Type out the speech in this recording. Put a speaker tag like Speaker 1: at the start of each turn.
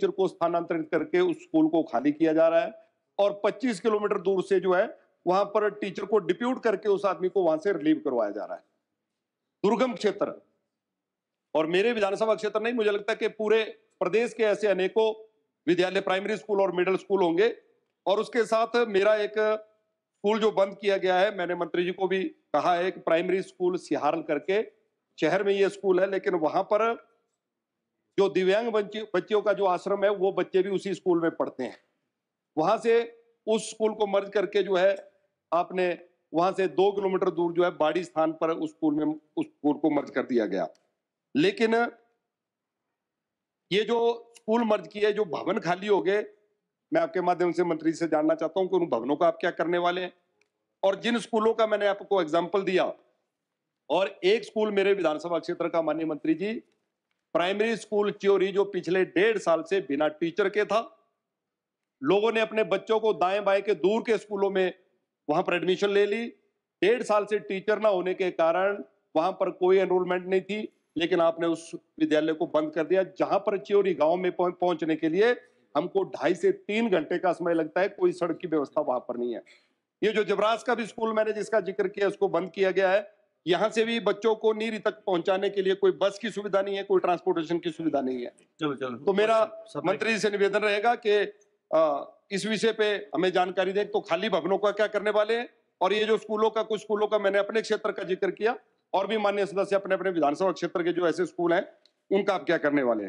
Speaker 1: teacher को स्थानांतरित करके उस स्कूल को खाली किया जा रहा है और 25 किलोमीटर दूर से जो है वहां पर टीचर को डिप्यूट करके उस आदमी को वहां से रिलीव करवाया जा रहा है दुर्गम क्षेत्र और मेरे विधानसभा क्षेत्र नहीं मुझे लगता कि पूरे प्रदेश के ऐसे अनेकों विद्यालय प्राइमरी स्कूल और मिडिल स्कूल होंगे और उसके साथ मेरा एक स्कूल जो बंद किया गया है मैंने मंत्री जी को भी कहा है कि प्राइमरी स्कूल सिहारल करके शहर में ये स्कूल है लेकिन वहां पर जो दिव्यांग बच्चियों का जो आश्रम है वो बच्चे भी उसी स्कूल में पढ़ते हैं वहां से उस स्कूल को मर्ज करके जो है आपने वहां से दो किलोमीटर दूर जो है बाड़ी स्थान पर उस स्कूल में उस स्कूल को मर्ज कर दिया गया लेकिन ये जो स्कूल मर्ज किए जो भवन खाली हो गए मैं आपके माध्यम से मंत्री से जानना चाहता हूं कि उन भवनों का आप क्या करने वाले हैं और जिन स्कूलों का मैंने आपको एग्जाम्पल दिया और एक स्कूल मेरे विधानसभा क्षेत्र का माननीय मंत्री जी प्राइमरी स्कूल च्योरी जो पिछले डेढ़ साल से बिना टीचर के था लोगों ने अपने बच्चों को दाएं बाएं के दूर के स्कूलों में वहां पर एडमिशन ले ली डेढ़ साल से टीचर ना होने के कारण वहां पर कोई एनरोलमेंट नहीं थी लेकिन आपने उस विद्यालय को बंद कर दिया जहां पर च्योरी गांव में पहुंचने के लिए हमको ढाई से तीन घंटे का समय लगता है कोई सड़क की व्यवस्था वहां पर नहीं है ये जो जबराज का भी स्कूल मैंने जिसका जिक्र किया उसको बंद किया गया है यहाँ से भी बच्चों को नीर तक पहुंचाने के लिए कोई बस की सुविधा नहीं है कोई ट्रांसपोर्टेशन की सुविधा नहीं है
Speaker 2: चलो चलो तो मेरा
Speaker 1: मंत्री जी से निवेदन रहेगा कि इस विषय पे हमें जानकारी दें तो खाली भवनों का क्या करने वाले हैं और ये जो स्कूलों का कुछ स्कूलों का मैंने अपने क्षेत्र का जिक्र किया और भी मान्य सदस्य अपने अपने विधानसभा क्षेत्र के जो ऐसे स्कूल हैं उनका आप क्या करने वाले हैं